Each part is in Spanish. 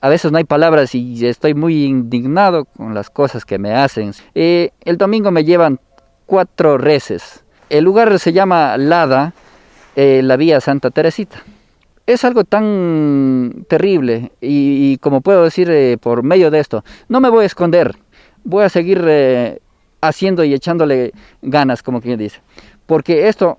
a veces no hay palabras y estoy muy indignado con las cosas que me hacen. Eh, el domingo me llevan cuatro reces. El lugar se llama Lada, eh, la vía Santa Teresita. Es algo tan terrible y, como puedo decir eh, por medio de esto, no me voy a esconder, voy a seguir haciendo y echándole ganas, como quien dice, porque esto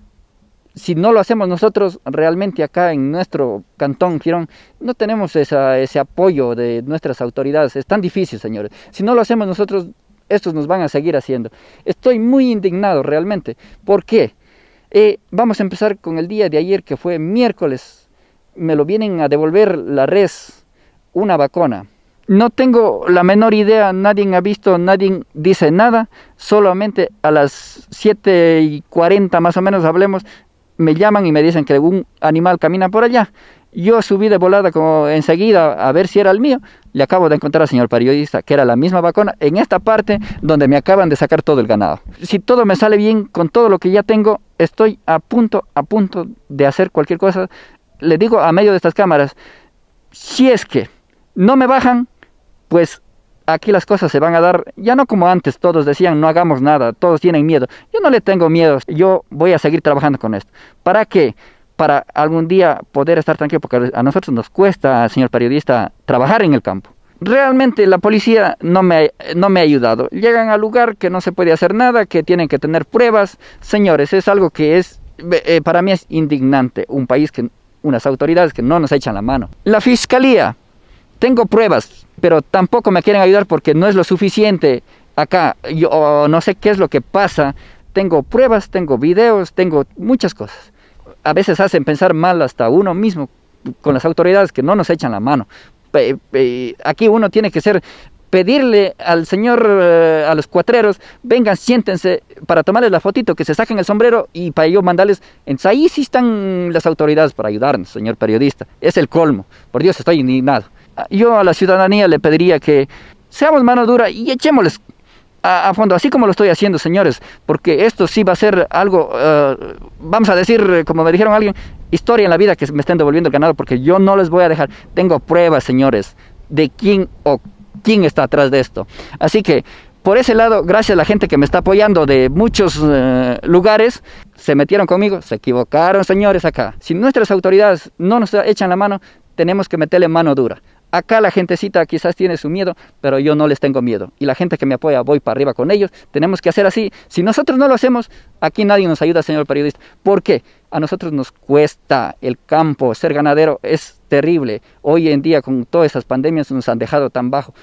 si no lo hacemos nosotros, realmente acá en nuestro cantón Girón no tenemos ese apoyo de nuestras autoridades. Es tan difícil, señores. Si no lo hacemos nosotros, estos nos van a seguir haciendo. Estoy muy indignado realmente. ¿Por qué? Eh, vamos a empezar con el día de ayer que fue miércoles. Me lo vienen a devolver la res, una vacuna. No tengo la menor idea, nadie ha visto, nadie dice nada, solamente a las 7 y 40 más o menos hablemos, me llaman y me dicen que algún animal camina por allá. Yo subí de volada como enseguida a ver si era el mío. Le acabo de encontrar al señor periodista que era la misma vacuna en esta parte donde me acaban de sacar todo el ganado. Si todo me sale bien con todo lo que ya tengo, estoy a punto, a punto de hacer cualquier cosa. Le digo a medio de estas cámaras, si es que no me bajan, pues aquí las cosas se van a dar, ya no como antes, todos decían no hagamos nada, todos tienen miedo. Yo no le tengo miedo, yo voy a seguir trabajando con esto. ¿Para qué? Para algún día poder estar tranquilo, porque a nosotros nos cuesta, señor periodista, trabajar en el campo. Realmente la policía no me, no me ha ayudado. Llegan al lugar que no se puede hacer nada, que tienen que tener pruebas. Señores, es algo que es, eh, eh, para mí es indignante. Un país que, unas autoridades que no nos echan la mano. La fiscalía, tengo pruebas, pero tampoco me quieren ayudar porque no es lo suficiente acá. Yo no sé qué es lo que pasa. Tengo pruebas, tengo videos, tengo muchas cosas. A veces hacen pensar mal hasta uno mismo con las autoridades que no nos echan la mano. Aquí uno tiene que ser pedirle al señor, eh, a los cuatreros, vengan, siéntense para tomarles la fotito, que se saquen el sombrero y para ellos mandarles. Entonces ahí sí están las autoridades para ayudarnos, señor periodista. Es el colmo. Por Dios, estoy indignado. Ah, yo a la ciudadanía le pediría que seamos mano dura y echémosles a, fondo, así como lo estoy haciendo, señores, porque esto sí va a ser algo, eh, vamos a decir, eh, como me dijeron alguien, historia en la vida que me estén devolviendo el ganado, porque yo no les voy a dejar. Tengo pruebas, señores, de quién o quién está atrás de esto. Así que por ese lado, gracias a la gente que me está apoyando de muchos eh, lugares, se metieron conmigo, se equivocaron, señores, acá. Si nuestras autoridades no nos echan la mano, tenemos que meterle mano dura. Acá la gentecita quizás tiene su miedo, pero yo no les tengo miedo. Y la gente que me apoya, voy para arriba con ellos. Tenemos que hacer así. Si nosotros no lo hacemos, aquí nadie nos ayuda, señor periodista. ¿Por qué? A nosotros nos cuesta el campo, ser ganadero es terrible. Hoy en día con todas esas pandemias nos han dejado tan bajo.